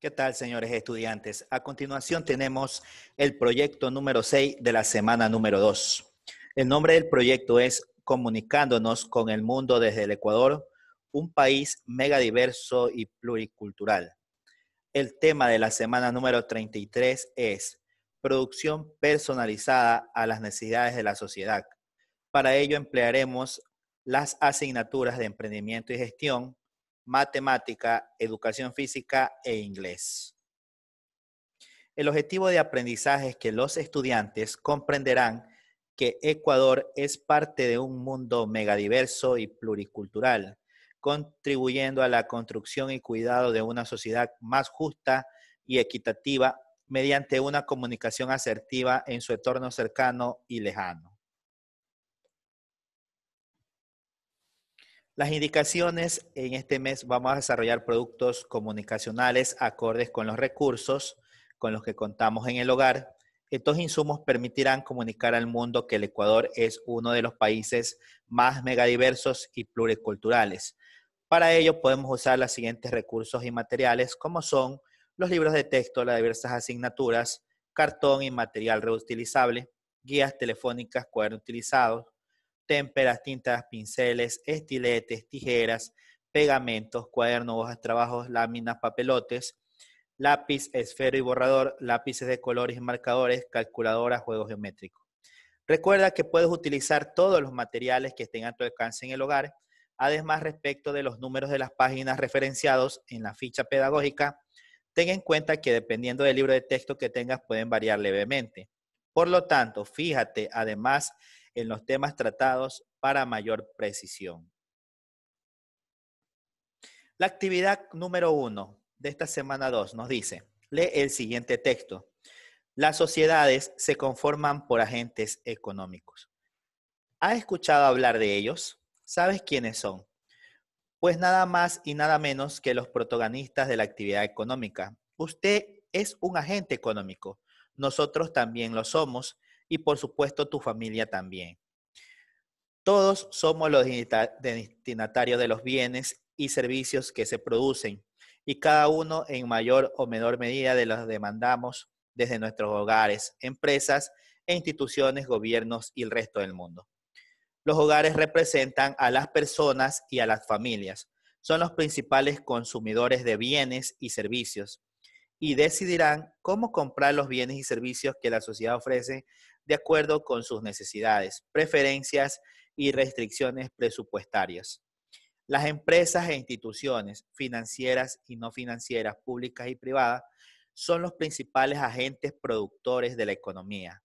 ¿Qué tal, señores estudiantes? A continuación tenemos el proyecto número 6 de la semana número 2. El nombre del proyecto es Comunicándonos con el mundo desde el Ecuador, un país mega diverso y pluricultural. El tema de la semana número 33 es producción personalizada a las necesidades de la sociedad. Para ello emplearemos las asignaturas de emprendimiento y gestión, matemática, educación física e inglés. El objetivo de aprendizaje es que los estudiantes comprenderán que Ecuador es parte de un mundo megadiverso y pluricultural, contribuyendo a la construcción y cuidado de una sociedad más justa y equitativa mediante una comunicación asertiva en su entorno cercano y lejano. Las indicaciones en este mes vamos a desarrollar productos comunicacionales acordes con los recursos con los que contamos en el hogar. Estos insumos permitirán comunicar al mundo que el Ecuador es uno de los países más megadiversos y pluriculturales. Para ello podemos usar los siguientes recursos y materiales como son los libros de texto, las diversas asignaturas, cartón y material reutilizable, guías telefónicas, cuadernos utilizados, témperas, tintas, pinceles, estiletes, tijeras, pegamentos, cuadernos, hojas, trabajos, láminas, papelotes, lápiz, esfero y borrador, lápices de colores y marcadores, calculadora, juegos geométricos. Recuerda que puedes utilizar todos los materiales que estén a tu alcance en el hogar. Además, respecto de los números de las páginas referenciados en la ficha pedagógica, ten en cuenta que dependiendo del libro de texto que tengas pueden variar levemente. Por lo tanto, fíjate además en los temas tratados para mayor precisión. La actividad número uno de esta semana 2 nos dice, lee el siguiente texto. Las sociedades se conforman por agentes económicos. ¿Ha escuchado hablar de ellos? ¿Sabes quiénes son? Pues nada más y nada menos que los protagonistas de la actividad económica. Usted es un agente económico. Nosotros también lo somos y por supuesto tu familia también. Todos somos los destinatarios de los bienes y servicios que se producen y cada uno en mayor o menor medida de los demandamos desde nuestros hogares, empresas e instituciones, gobiernos y el resto del mundo. Los hogares representan a las personas y a las familias. Son los principales consumidores de bienes y servicios y decidirán cómo comprar los bienes y servicios que la sociedad ofrece de acuerdo con sus necesidades, preferencias y restricciones presupuestarias. Las empresas e instituciones financieras y no financieras, públicas y privadas, son los principales agentes productores de la economía.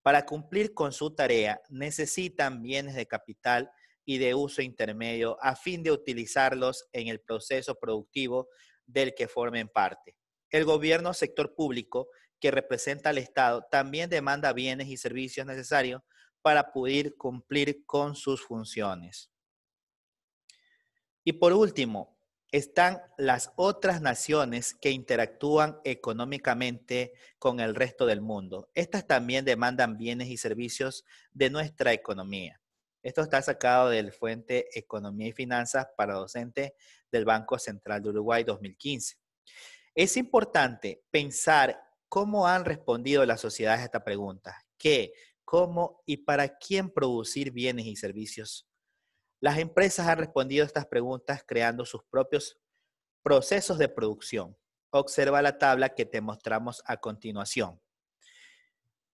Para cumplir con su tarea, necesitan bienes de capital y de uso intermedio a fin de utilizarlos en el proceso productivo del que formen parte. El gobierno, sector público que representa al Estado, también demanda bienes y servicios necesarios para poder cumplir con sus funciones. Y por último, están las otras naciones que interactúan económicamente con el resto del mundo. Estas también demandan bienes y servicios de nuestra economía. Esto está sacado del fuente Economía y Finanzas para docente del Banco Central de Uruguay 2015. Es importante pensar ¿Cómo han respondido las sociedades a esta pregunta? ¿Qué, cómo y para quién producir bienes y servicios? Las empresas han respondido a estas preguntas creando sus propios procesos de producción. Observa la tabla que te mostramos a continuación.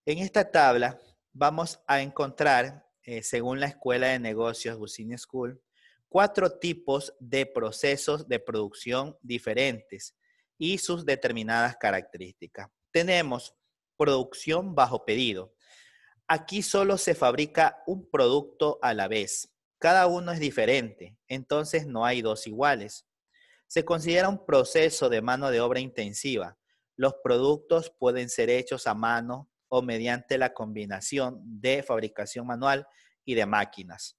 En esta tabla vamos a encontrar, eh, según la Escuela de Negocios Business School, cuatro tipos de procesos de producción diferentes y sus determinadas características. Tenemos producción bajo pedido. Aquí solo se fabrica un producto a la vez. Cada uno es diferente, entonces no hay dos iguales. Se considera un proceso de mano de obra intensiva. Los productos pueden ser hechos a mano o mediante la combinación de fabricación manual y de máquinas.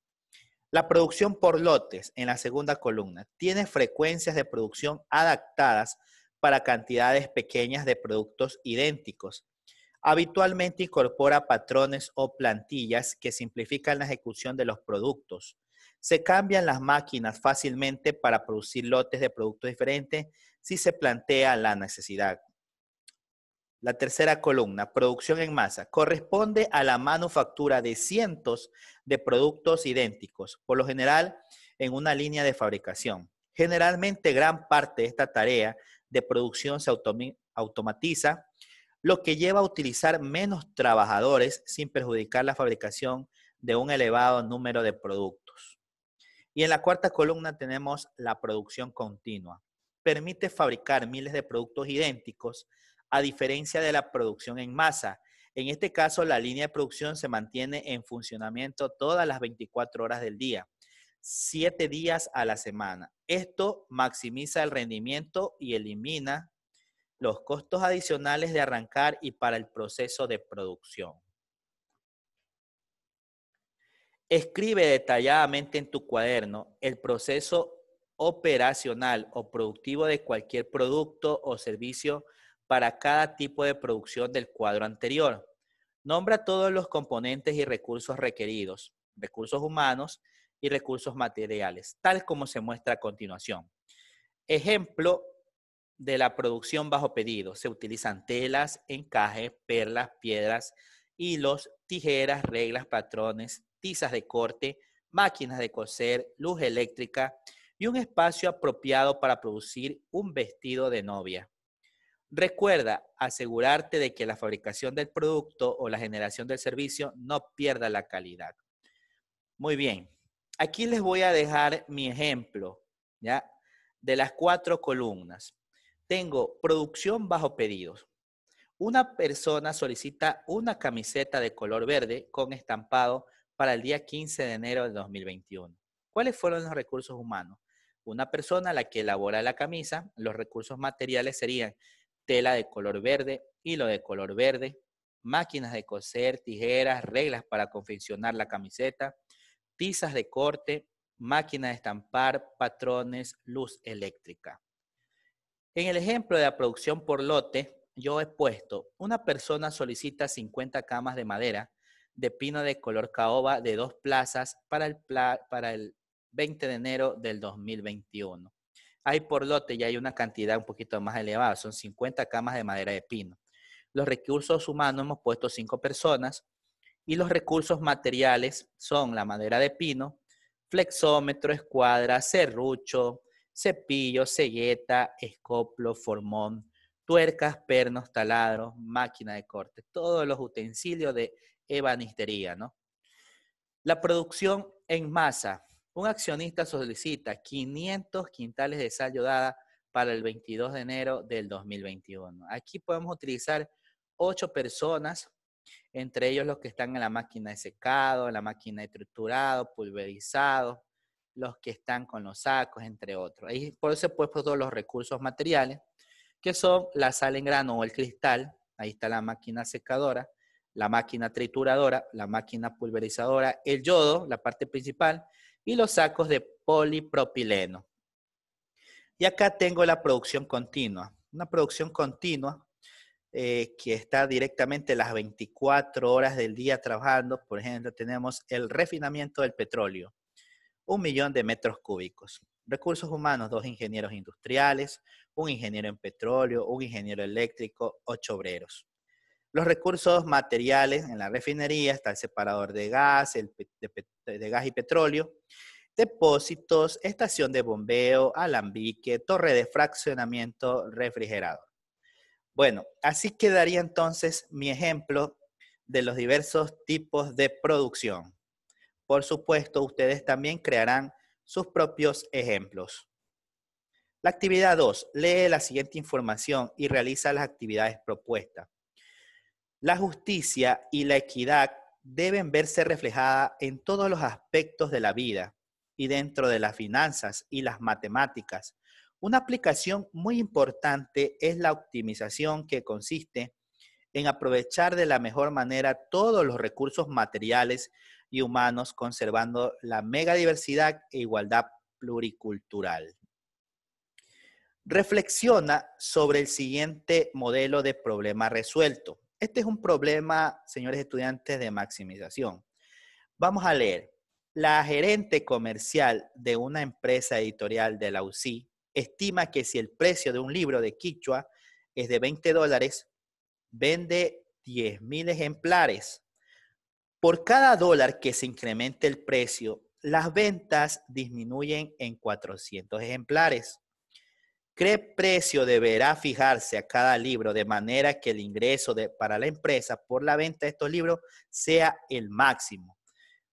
La producción por lotes en la segunda columna tiene frecuencias de producción adaptadas para cantidades pequeñas de productos idénticos. Habitualmente incorpora patrones o plantillas que simplifican la ejecución de los productos. Se cambian las máquinas fácilmente para producir lotes de productos diferentes si se plantea la necesidad. La tercera columna, producción en masa, corresponde a la manufactura de cientos de productos idénticos, por lo general en una línea de fabricación. Generalmente gran parte de esta tarea de producción se automatiza, lo que lleva a utilizar menos trabajadores sin perjudicar la fabricación de un elevado número de productos. Y en la cuarta columna tenemos la producción continua. Permite fabricar miles de productos idénticos a diferencia de la producción en masa. En este caso, la línea de producción se mantiene en funcionamiento todas las 24 horas del día siete días a la semana. Esto maximiza el rendimiento y elimina los costos adicionales de arrancar y para el proceso de producción. Escribe detalladamente en tu cuaderno el proceso operacional o productivo de cualquier producto o servicio para cada tipo de producción del cuadro anterior. Nombra todos los componentes y recursos requeridos, recursos humanos, y recursos materiales, tal como se muestra a continuación. Ejemplo de la producción bajo pedido. Se utilizan telas, encajes, perlas, piedras, hilos, tijeras, reglas, patrones, tizas de corte, máquinas de coser, luz eléctrica y un espacio apropiado para producir un vestido de novia. Recuerda asegurarte de que la fabricación del producto o la generación del servicio no pierda la calidad. Muy bien, Aquí les voy a dejar mi ejemplo, ¿ya? De las cuatro columnas. Tengo producción bajo pedidos. Una persona solicita una camiseta de color verde con estampado para el día 15 de enero de 2021. ¿Cuáles fueron los recursos humanos? Una persona la que elabora la camisa, los recursos materiales serían tela de color verde, hilo de color verde, máquinas de coser, tijeras, reglas para confeccionar la camiseta, tizas de corte, máquina de estampar, patrones, luz eléctrica. En el ejemplo de la producción por lote, yo he puesto, una persona solicita 50 camas de madera de pino de color caoba de dos plazas para el, para el 20 de enero del 2021. Hay por lote ya hay una cantidad un poquito más elevada, son 50 camas de madera de pino. Los recursos humanos hemos puesto cinco personas, y los recursos materiales son la madera de pino, flexómetro, escuadra, serrucho, cepillo, cegueta, escoplo, formón, tuercas, pernos, taladros, máquina de corte, todos los utensilios de ebanistería, ¿no? La producción en masa. Un accionista solicita 500 quintales de sal yodada para el 22 de enero del 2021. Aquí podemos utilizar 8 personas entre ellos los que están en la máquina de secado, en la máquina de triturado, pulverizado, los que están con los sacos, entre otros. Ahí por eso pues todos los recursos materiales, que son la sal en grano o el cristal, ahí está la máquina secadora, la máquina trituradora, la máquina pulverizadora, el yodo, la parte principal, y los sacos de polipropileno. Y acá tengo la producción continua. Una producción continua eh, que está directamente las 24 horas del día trabajando. Por ejemplo, tenemos el refinamiento del petróleo, un millón de metros cúbicos. Recursos humanos, dos ingenieros industriales, un ingeniero en petróleo, un ingeniero eléctrico, ocho obreros. Los recursos materiales en la refinería está el separador de gas, gas y petróleo, depósitos, estación de bombeo, alambique, torre de fraccionamiento, refrigerado. Bueno, así quedaría entonces mi ejemplo de los diversos tipos de producción. Por supuesto, ustedes también crearán sus propios ejemplos. La actividad 2. Lee la siguiente información y realiza las actividades propuestas. La justicia y la equidad deben verse reflejadas en todos los aspectos de la vida y dentro de las finanzas y las matemáticas, una aplicación muy importante es la optimización que consiste en aprovechar de la mejor manera todos los recursos materiales y humanos conservando la megadiversidad e igualdad pluricultural. Reflexiona sobre el siguiente modelo de problema resuelto. Este es un problema, señores estudiantes, de maximización. Vamos a leer. La gerente comercial de una empresa editorial de la UCI estima que si el precio de un libro de Quichua es de 20 dólares, vende 10.000 ejemplares. Por cada dólar que se incremente el precio, las ventas disminuyen en 400 ejemplares. ¿Qué precio deberá fijarse a cada libro de manera que el ingreso de, para la empresa por la venta de estos libros sea el máximo?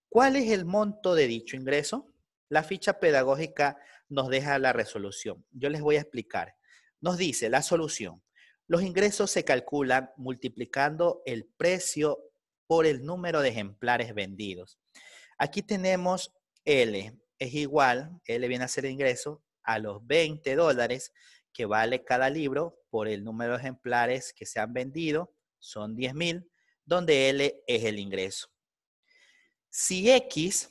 ¿Cuál es el monto de dicho ingreso? La ficha pedagógica nos deja la resolución. Yo les voy a explicar. Nos dice la solución. Los ingresos se calculan multiplicando el precio por el número de ejemplares vendidos. Aquí tenemos L es igual, L viene a ser ingreso, a los 20 dólares que vale cada libro por el número de ejemplares que se han vendido, son 10.000 donde L es el ingreso. Si X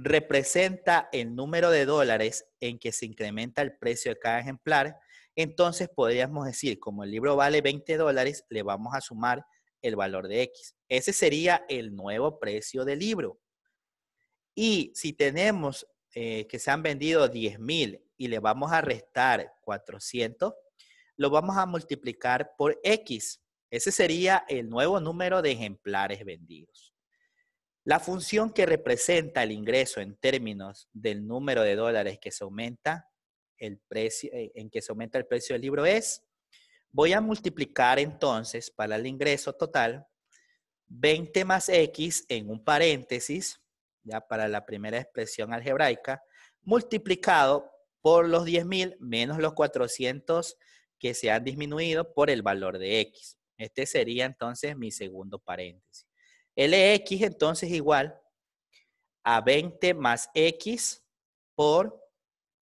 representa el número de dólares en que se incrementa el precio de cada ejemplar, entonces podríamos decir, como el libro vale 20 dólares, le vamos a sumar el valor de X. Ese sería el nuevo precio del libro. Y si tenemos eh, que se han vendido 10,000 y le vamos a restar 400, lo vamos a multiplicar por X. Ese sería el nuevo número de ejemplares vendidos. La función que representa el ingreso en términos del número de dólares que se aumenta el precio, eh, en que se aumenta el precio del libro es, voy a multiplicar entonces para el ingreso total 20 más x en un paréntesis, ya para la primera expresión algebraica, multiplicado por los 10.000 menos los 400 que se han disminuido por el valor de x. Este sería entonces mi segundo paréntesis. LX entonces igual a 20 más X por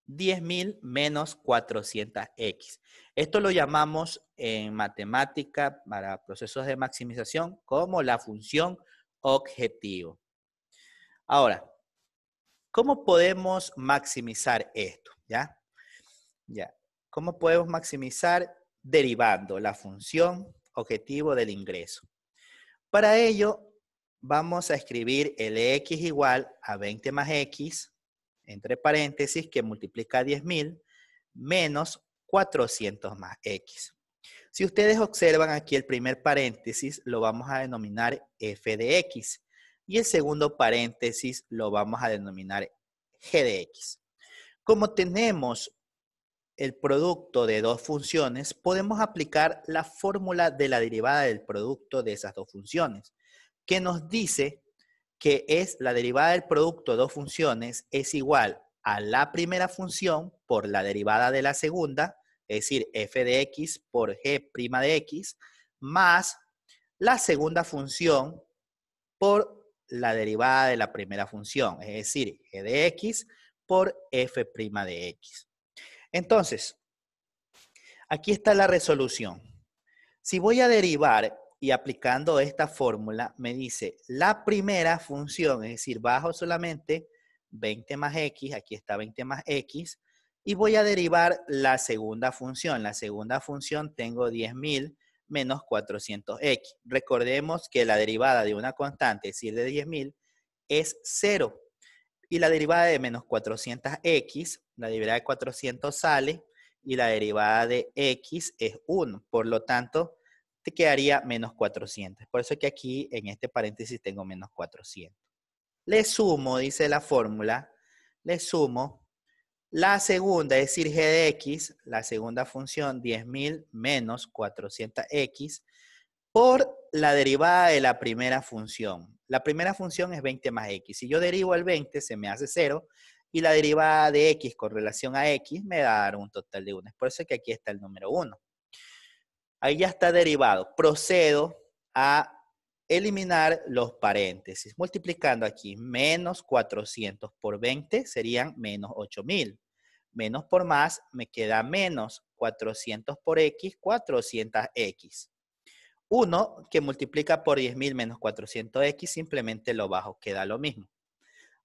10.000 menos 400X. Esto lo llamamos en matemática para procesos de maximización como la función objetivo. Ahora, ¿cómo podemos maximizar esto? ¿Ya? ¿Ya? ¿Cómo podemos maximizar derivando la función objetivo del ingreso? Para ello, vamos a escribir Lx igual a 20 más X, entre paréntesis, que multiplica 10.000, menos 400 más X. Si ustedes observan aquí el primer paréntesis, lo vamos a denominar f de x. Y el segundo paréntesis lo vamos a denominar g de x. Como tenemos el producto de dos funciones, podemos aplicar la fórmula de la derivada del producto de esas dos funciones que nos dice que es la derivada del producto de dos funciones es igual a la primera función por la derivada de la segunda, es decir, f de x por g' de x, más la segunda función por la derivada de la primera función, es decir, g de x por f' de x. Entonces, aquí está la resolución. Si voy a derivar y aplicando esta fórmula me dice la primera función, es decir, bajo solamente 20 más x, aquí está 20 más x, y voy a derivar la segunda función. La segunda función tengo 10.000 menos 400x. Recordemos que la derivada de una constante, es decir, de 10.000, es 0. Y la derivada de menos 400x, la derivada de 400 sale, y la derivada de x es 1. Por lo tanto, quedaría menos 400. Por eso que aquí en este paréntesis tengo menos 400. Le sumo, dice la fórmula, le sumo la segunda, es decir, g de x, la segunda función 10.000 menos 400x, por la derivada de la primera función. La primera función es 20 más x. Si yo derivo el 20, se me hace 0. Y la derivada de x con relación a x me da un total de 1. Es por eso que aquí está el número 1 ahí ya está derivado. Procedo a eliminar los paréntesis, multiplicando aquí menos 400 por 20 serían menos 8000. Menos por más me queda menos 400 por x, 400x. 1 que multiplica por 10.000 menos 400x, simplemente lo bajo, queda lo mismo.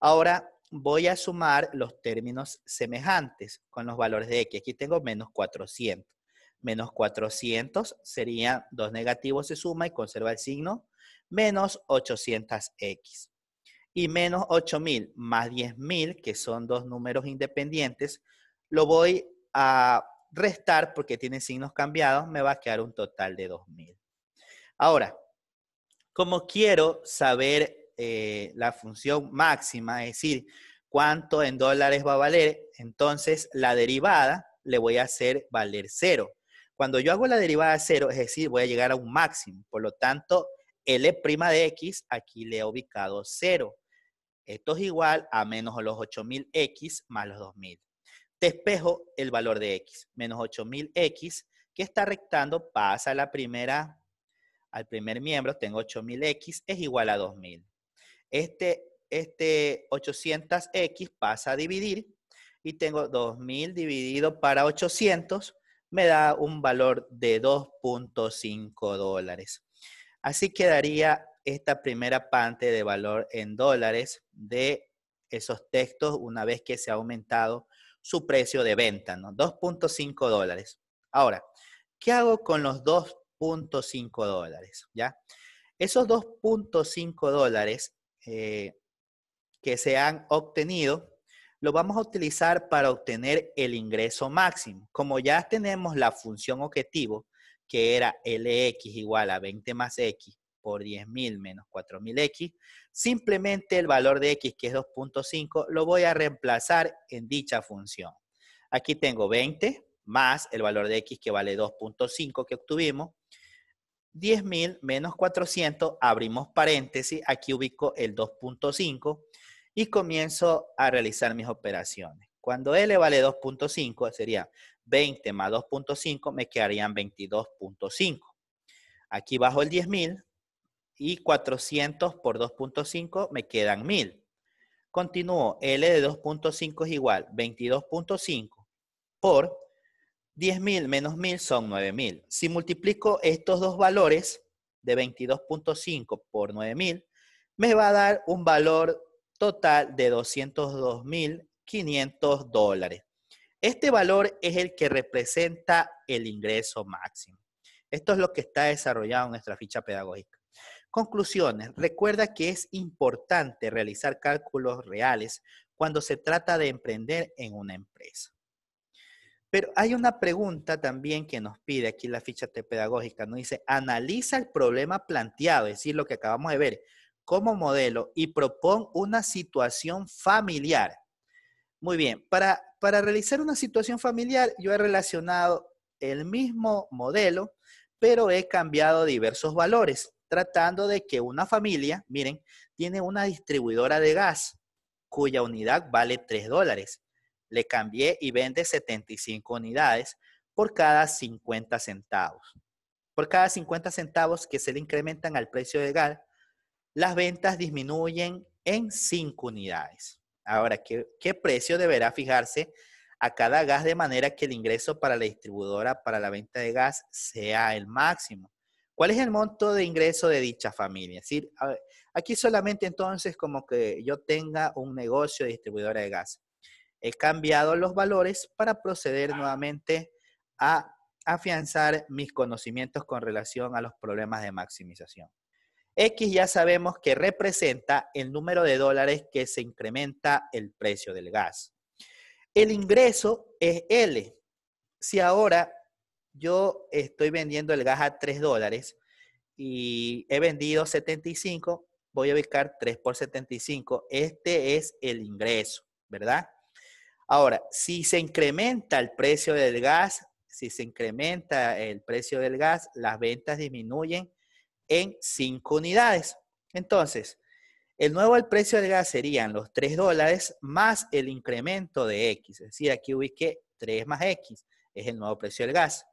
Ahora voy a sumar los términos semejantes con los valores de x. Aquí tengo menos 400 menos 400 serían dos negativos se suma y conserva el signo, menos 800x. Y menos 8000 más 10000, que son dos números independientes, lo voy a restar porque tiene signos cambiados, me va a quedar un total de 2000. Ahora, como quiero saber eh, la función máxima, es decir, cuánto en dólares va a valer, entonces la derivada le voy a hacer valer cero. Cuando yo hago la derivada de 0, es decir, voy a llegar a un máximo. Por lo tanto, L' de x, aquí le he ubicado 0. Esto es igual a menos los 8000x más los 2000. Despejo el valor de x. Menos 8000x, que está rectando, pasa la primera, al primer miembro, tengo 8000x, es igual a 2000. Este, este 800x pasa a dividir y tengo 2000 dividido para 800, me da un valor de 2.5 dólares. Así quedaría esta primera parte de valor en dólares de esos textos una vez que se ha aumentado su precio de venta, ¿no? 2.5 dólares. Ahora, ¿qué hago con los 2.5 dólares? ¿Ya? Esos 2.5 dólares eh, que se han obtenido lo vamos a utilizar para obtener el ingreso máximo. Como ya tenemos la función objetivo, que era LX igual a 20 más X por 10.000 menos 4.000X, simplemente el valor de X, que es 2.5, lo voy a reemplazar en dicha función. Aquí tengo 20 más el valor de X que vale 2.5 que obtuvimos, 10.000 menos 400, abrimos paréntesis, aquí ubico el 2.5, y comienzo a realizar mis operaciones. Cuando L vale 2.5, sería 20 más 2.5, me quedarían 22.5. Aquí bajo el 10.000 y 400 por 2.5 me quedan 1.000. Continúo, L de 2.5 es igual, 22.5 por 10.000 menos 1.000 son 9.000. Si multiplico estos dos valores de 22.5 por 9.000, me va a dar un valor total de 202.500 dólares. Este valor es el que representa el ingreso máximo. Esto es lo que está desarrollado en nuestra ficha pedagógica. Conclusiones. Recuerda que es importante realizar cálculos reales cuando se trata de emprender en una empresa. Pero hay una pregunta también que nos pide aquí la ficha pedagógica. Nos dice, analiza el problema planteado, es decir, lo que acabamos de ver como modelo y propon una situación familiar. Muy bien, para, para realizar una situación familiar yo he relacionado el mismo modelo, pero he cambiado diversos valores, tratando de que una familia, miren, tiene una distribuidora de gas cuya unidad vale 3 dólares. Le cambié y vende 75 unidades por cada 50 centavos. Por cada 50 centavos que se le incrementan al precio de gas, las ventas disminuyen en 5 unidades. Ahora, ¿qué, precio deberá fijarse a cada gas de manera que el ingreso para la distribuidora para la venta de gas sea el máximo? ¿Cuál es el monto de ingreso de dicha familia? Es decir, aquí solamente entonces como que yo tenga un negocio de distribuidora de gas. He cambiado los valores para proceder nuevamente a afianzar mis conocimientos con relación a los problemas de maximización. X ya sabemos que representa el número de dólares que se incrementa el precio del gas. El ingreso es L. Si ahora yo estoy vendiendo el gas a 3 dólares y he vendido 75, voy a ubicar 3 por 75. Este es el ingreso, ¿verdad? Ahora, si se incrementa el precio del gas, si se incrementa el precio del gas, las ventas disminuyen en 5 unidades. Entonces, el nuevo precio del gas serían los 3 dólares más el incremento de X. Es decir, aquí ubiqué 3 más X, es el nuevo precio del gas.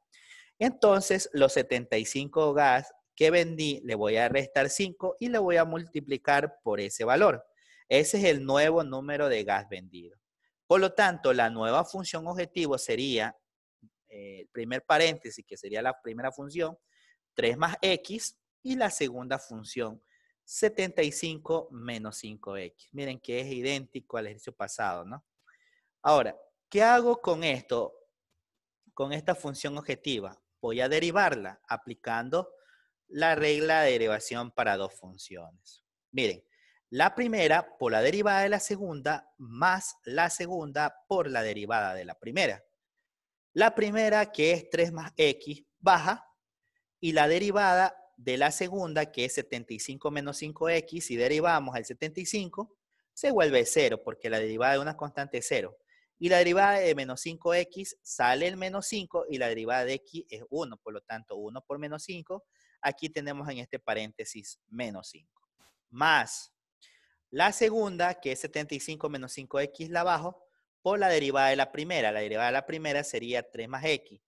Entonces, los 75 gas que vendí, le voy a restar 5 y le voy a multiplicar por ese valor. Ese es el nuevo número de gas vendido. Por lo tanto, la nueva función objetivo sería, eh, el primer paréntesis, que sería la primera función, 3 más X y la segunda función, 75 menos 5x. Miren que es idéntico al ejercicio pasado, ¿no? Ahora, ¿qué hago con esto? Con esta función objetiva. Voy a derivarla aplicando la regla de derivación para dos funciones. Miren, la primera por la derivada de la segunda más la segunda por la derivada de la primera. La primera que es 3 más x baja y la derivada de la segunda, que es 75 menos 5x, si derivamos al 75, se vuelve 0, porque la derivada de una constante es 0. Y la derivada de menos 5x sale el menos 5 y la derivada de x es 1, por lo tanto 1 por menos 5, aquí tenemos en este paréntesis menos 5. Más la segunda, que es 75 menos 5x, la bajo por la derivada de la primera. La derivada de la primera sería 3 más x.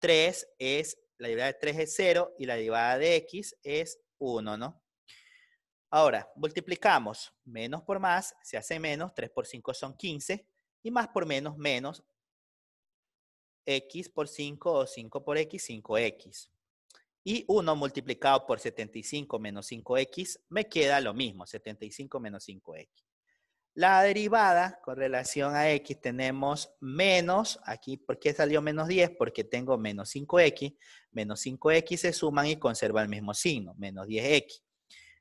3 es la derivada de 3 es 0 y la derivada de x es 1, ¿no? Ahora, multiplicamos menos por más, se hace menos, 3 por 5 son 15, y más por menos, menos, x por 5 o 5 por x, 5x. Y 1 multiplicado por 75 menos 5x me queda lo mismo, 75 menos 5x. La derivada con relación a x tenemos menos, aquí, ¿por qué salió menos 10? Porque tengo menos 5x, menos 5x se suman y conserva el mismo signo, menos 10x.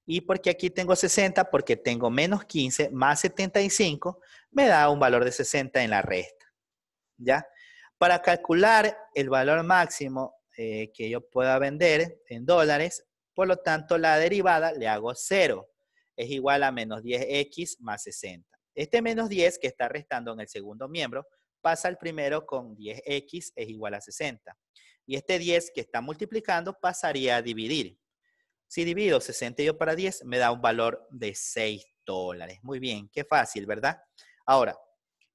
Y porque aquí tengo 60, porque tengo menos 15 más 75, me da un valor de 60 en la resta. ¿Ya? Para calcular el valor máximo eh, que yo pueda vender en dólares, por lo tanto la derivada le hago 0 es igual a menos 10x más 60. Este menos 10 que está restando en el segundo miembro pasa al primero con 10x es igual a 60. Y este 10 que está multiplicando pasaría a dividir. Si divido yo para 10, me da un valor de 6 dólares. Muy bien, qué fácil, ¿verdad? Ahora,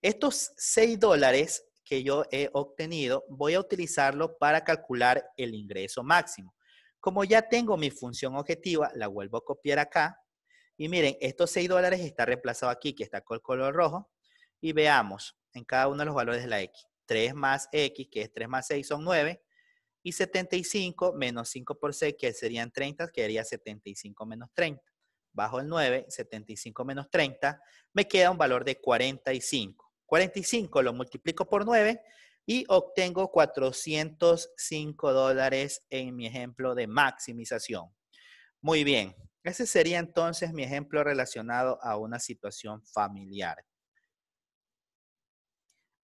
estos 6 dólares que yo he obtenido, voy a utilizarlo para calcular el ingreso máximo. Como ya tengo mi función objetiva, la vuelvo a copiar acá y miren, estos 6 dólares está reemplazado aquí, que está con el color rojo. Y veamos en cada uno de los valores de la X. 3 más X, que es 3 más 6, son 9. Y 75 menos 5 por 6, que serían 30, que sería 75 menos 30. Bajo el 9, 75 menos 30, me queda un valor de 45. 45 lo multiplico por 9 y obtengo 405 dólares en mi ejemplo de maximización. Muy bien, ese sería entonces mi ejemplo relacionado a una situación familiar.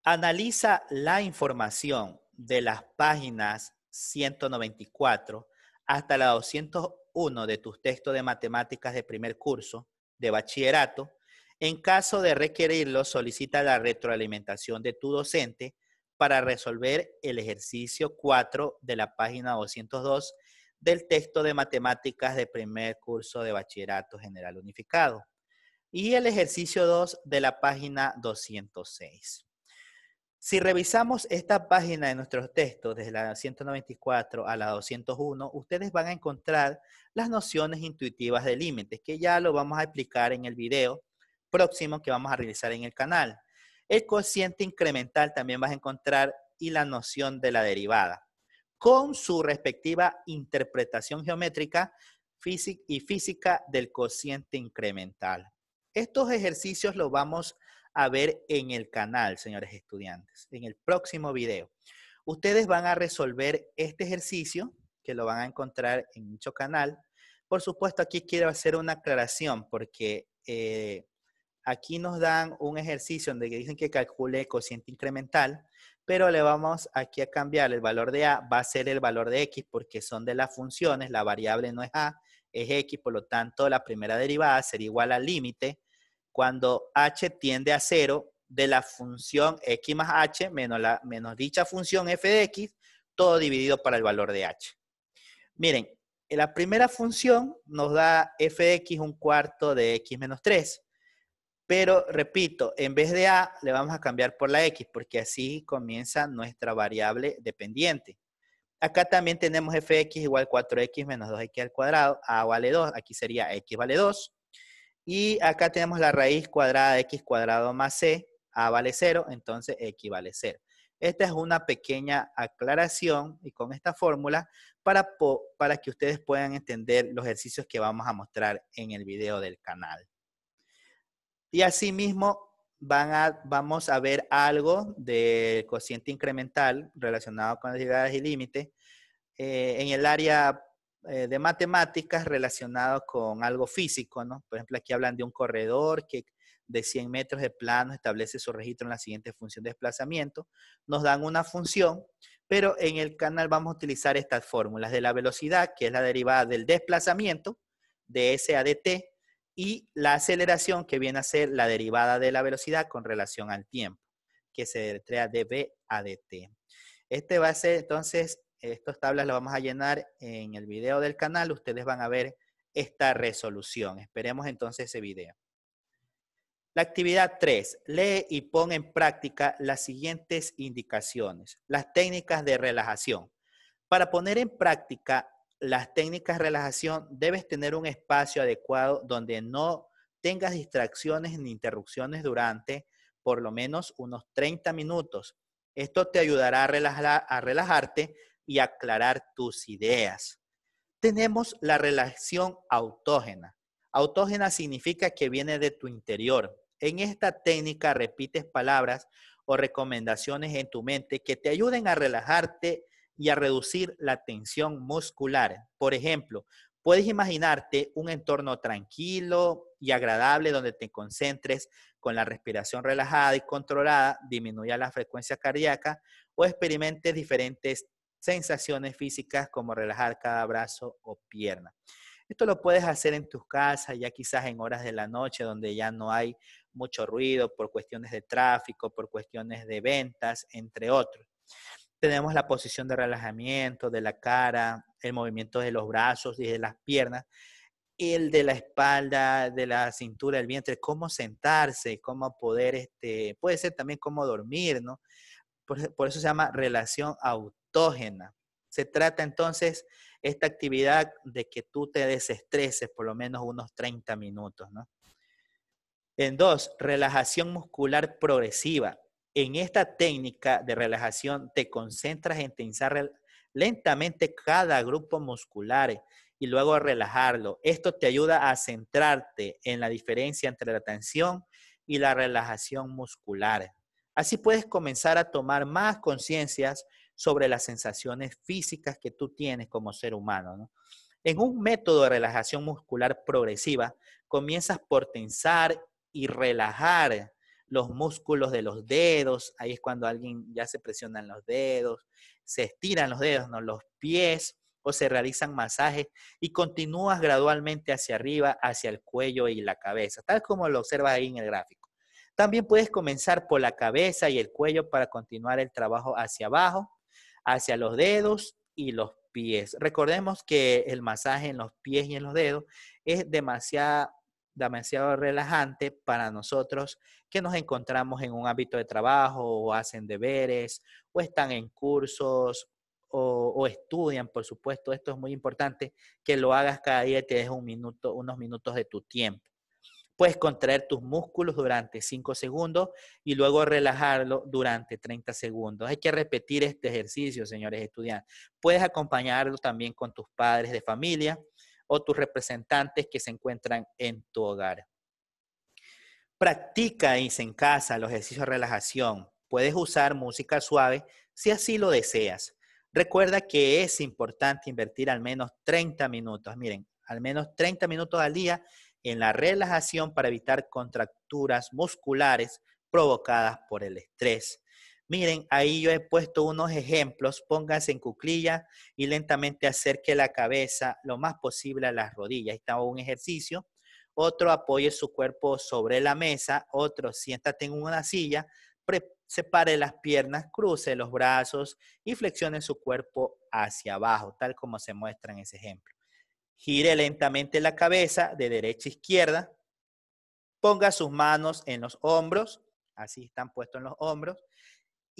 Analiza la información de las páginas 194 hasta la 201 de tus textos de matemáticas de primer curso de bachillerato. En caso de requerirlo, solicita la retroalimentación de tu docente para resolver el ejercicio 4 de la página 202 del texto de matemáticas de primer curso de bachillerato general unificado. Y el ejercicio 2 de la página 206. Si revisamos esta página de nuestros textos, desde la 194 a la 201, ustedes van a encontrar las nociones intuitivas de límites, que ya lo vamos a explicar en el video próximo que vamos a realizar en el canal. El cociente incremental también vas a encontrar y la noción de la derivada con su respectiva interpretación geométrica y física del cociente incremental. Estos ejercicios los vamos a ver en el canal, señores estudiantes, en el próximo video. Ustedes van a resolver este ejercicio, que lo van a encontrar en dicho canal. Por supuesto, aquí quiero hacer una aclaración, porque eh, aquí nos dan un ejercicio donde dicen que calcule el cociente incremental, pero le vamos aquí a cambiar el valor de A, va a ser el valor de X porque son de las funciones, la variable no es A, es X, por lo tanto la primera derivada será igual al límite cuando H tiende a cero de la función X más H menos, dicha función F de X, todo dividido para el valor de H. Miren, la primera función nos da F de X un cuarto de X menos 3. Pero repito, en vez de A le vamos a cambiar por la X porque así comienza nuestra variable dependiente. Acá también tenemos fx igual 4x menos 2x al cuadrado. A vale 2, aquí sería x vale 2. Y acá tenemos la raíz cuadrada de x cuadrado más c. A vale 0, entonces x vale 0. Esta es una pequeña aclaración y con esta fórmula para, para que ustedes puedan entender los ejercicios que vamos a mostrar en el video del canal. Y asimismo, van vamos a ver algo de cociente incremental relacionado con las llegadas y límites eh, en el área eh, de matemáticas relacionado con algo físico, ¿no? Por ejemplo, aquí hablan de un corredor que de 100 metros de plano establece su registro en la siguiente función de desplazamiento. Nos dan una función, pero en el canal vamos a utilizar estas fórmulas de la velocidad, que es la derivada del desplazamiento, de S a dt, y la aceleración que viene a ser la derivada de la velocidad con relación al tiempo, que se de B a dt. Este va a ser, entonces, estas tablas las vamos a llenar en el video del canal. Ustedes van a ver esta resolución. Esperemos entonces ese video. La actividad 3. Lee y pon en práctica las siguientes indicaciones. Las técnicas de relajación. Para poner en práctica las técnicas de relajación, debes tener un espacio adecuado donde no tengas distracciones ni interrupciones durante por lo menos unos 30 minutos. Esto te ayudará a, a relajarte y aclarar tus ideas. Tenemos la relación autógena. Autógena significa que viene de tu interior. En esta técnica repites palabras o recomendaciones en tu mente que te ayuden a relajarte y a reducir la tensión muscular. Por ejemplo, puedes imaginarte un entorno tranquilo y agradable donde te concentres con la respiración relajada y controlada, disminuya la frecuencia cardíaca o experimentes diferentes sensaciones físicas como relajar cada brazo o pierna. Esto lo puedes hacer en tus casas, ya quizás en horas de la noche donde ya no hay mucho ruido por cuestiones de tráfico, por cuestiones de ventas, entre otros tenemos la posición de relajamiento de la cara, el movimiento de los brazos y de las piernas, el de la espalda, de la cintura, del vientre, cómo sentarse, cómo poder, este, puede ser también cómo dormir, ¿no? Por, eso se llama relación autógena. Se trata entonces esta actividad de que tú te desestreses por lo menos unos 30 minutos, ¿no? En dos, relajación muscular progresiva. En esta técnica de relajación te concentras en tensar lentamente cada grupo muscular y luego relajarlo. Esto te ayuda a centrarte en la diferencia entre la tensión y la relajación muscular. Así puedes comenzar a tomar más conciencias sobre las sensaciones físicas que tú tienes como ser humano. En un método de relajación muscular progresiva, comienzas por tensar y relajar los músculos de los dedos, ahí es cuando alguien ya se presionan los dedos, se estiran los dedos, ¿no? los pies, o se realizan masajes y continúas gradualmente hacia arriba, hacia el cuello y la cabeza, tal como lo observas ahí en el gráfico. También puedes comenzar por la cabeza y el cuello para continuar el trabajo hacia abajo, hacia los dedos y los pies. Recordemos que el masaje en los pies y en los dedos es demasiado demasiado relajante para nosotros que nos encontramos en un hábito de trabajo o hacen deberes o están en cursos o, estudian, por supuesto, esto es muy importante, que lo hagas cada día y te des un minuto, unos minutos de tu tiempo. Puedes contraer tus músculos durante 5 segundos y luego relajarlo durante 30 segundos. Hay que repetir este ejercicio, señores estudiantes. Puedes acompañarlo también con tus padres de familia o tus representantes que se encuentran en tu hogar. Practica, dice en casa, los ejercicios de relajación. Puedes usar música suave si así lo deseas. Recuerda que es importante invertir al menos 30 minutos, miren, al menos 30 minutos al día en la relajación para evitar contracturas musculares provocadas por el estrés. Miren, ahí yo he puesto unos ejemplos. Pónganse en cuclilla y lentamente acerque la cabeza lo más posible a las rodillas. Está un ejercicio. Otro apoye su cuerpo sobre la mesa. Otro siéntate en una silla. separe las piernas, cruce los brazos y flexione su cuerpo hacia abajo, tal como se muestra en ese ejemplo. Gire lentamente la cabeza de derecha a izquierda. Ponga sus manos en los hombros, así están puestos en los hombros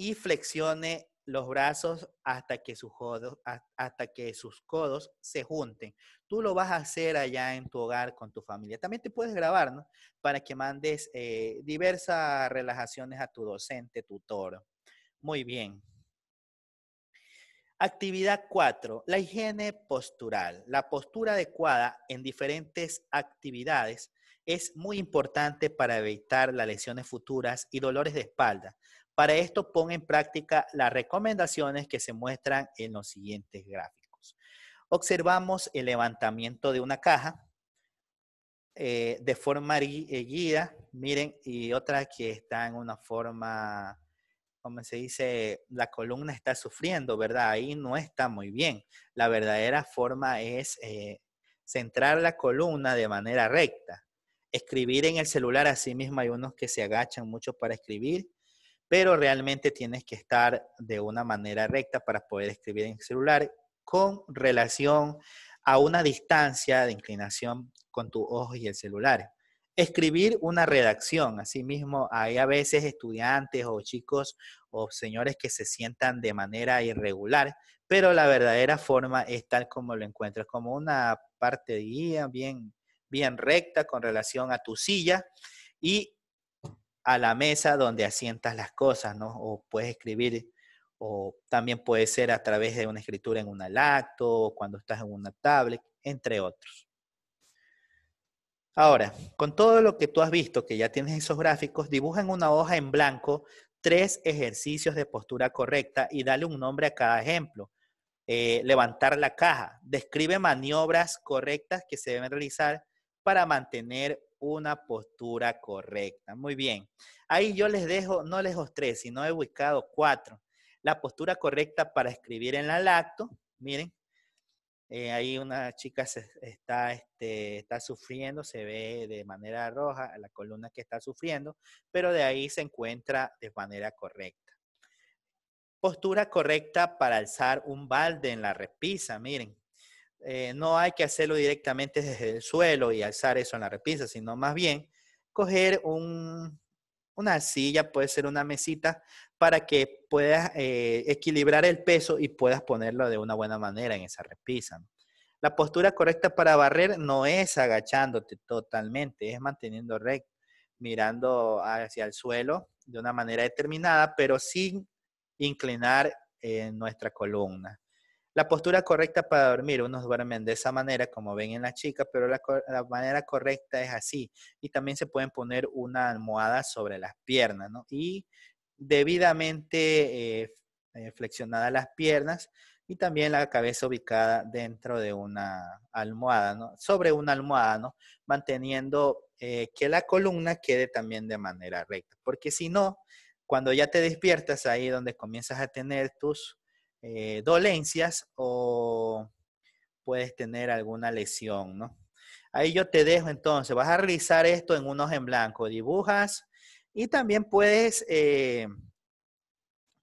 y flexione los brazos hasta que, sus codos, hasta que sus codos se junten. Tú lo vas a hacer allá en tu hogar con tu familia. También te puedes grabar, ¿no? Para que mandes eh, diversas relajaciones a tu docente, tutor. Muy bien. Actividad 4. La higiene postural. La postura adecuada en diferentes actividades es muy importante para evitar las lesiones futuras y dolores de espalda. Para esto, pon en práctica las recomendaciones que se muestran en los siguientes gráficos. Observamos el levantamiento de una caja eh, de forma erguida, eh, miren, y otra que está en una forma, ¿cómo se dice, la columna está sufriendo, ¿verdad? Ahí no está muy bien. La verdadera forma es eh, centrar la columna de manera recta. Escribir en el celular, así mismo hay unos que se agachan mucho para escribir pero realmente tienes que estar de una manera recta para poder escribir en celular con relación a una distancia de inclinación con tu ojo y el celular. Escribir una redacción, asimismo, hay a veces estudiantes o chicos o señores que se sientan de manera irregular, pero la verdadera forma es tal como lo encuentras, como una parte guía bien, bien recta con relación a tu silla y a la mesa donde asientas las cosas, ¿no? O puedes escribir, o también puede ser a través de una escritura en una o cuando estás en una tablet, entre otros. Ahora, con todo lo que tú has visto, que ya tienes esos gráficos, dibuja en una hoja en blanco tres ejercicios de postura correcta y dale un nombre a cada ejemplo. Eh, levantar la caja. Describe maniobras correctas que se deben realizar para mantener una postura correcta. Muy bien. Ahí yo les dejo, no les dejo tres, sino he buscado cuatro. La postura correcta para escribir en la lacto. Miren, eh, ahí una chica está, este, está sufriendo, se ve de manera roja la columna que está sufriendo, pero de ahí se encuentra de manera correcta. Postura correcta para alzar un balde en la repisa, miren. Eh, no hay que hacerlo directamente desde el suelo y alzar eso en la repisa, sino más bien coger una silla, puede ser una mesita, para que puedas eh, equilibrar el peso y puedas ponerlo de una buena manera en esa repisa. La postura correcta para barrer no es agachándote totalmente, es manteniendo recto, mirando hacia el suelo de una manera determinada, pero sin inclinar eh, nuestra columna. La postura correcta para dormir, unos duermen de esa manera, como ven en la chica, pero la, manera correcta es así. Y también se pueden poner una almohada sobre las piernas, ¿no? Y debidamente eh, eh, flexionadas las piernas y también la cabeza ubicada dentro de una almohada, ¿no? Sobre una almohada, ¿no? Manteniendo eh, que la columna quede también de manera recta, porque si no, cuando ya te despiertas ahí donde comienzas a tener tus eh, dolencias o puedes tener alguna lesión, ¿no? Ahí yo te dejo entonces, vas a realizar esto en unos en blanco, dibujas y también puedes, eh,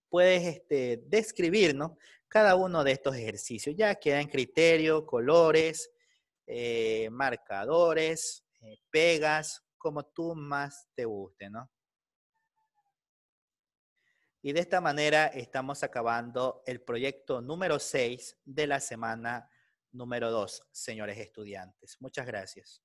puedes este, describir, ¿no? Cada uno de estos ejercicios, ya en criterio, colores, eh, marcadores, pegas, como tú más te guste, ¿no? Y de esta manera estamos acabando el proyecto número 6 de la semana número 2, señores estudiantes. Muchas gracias.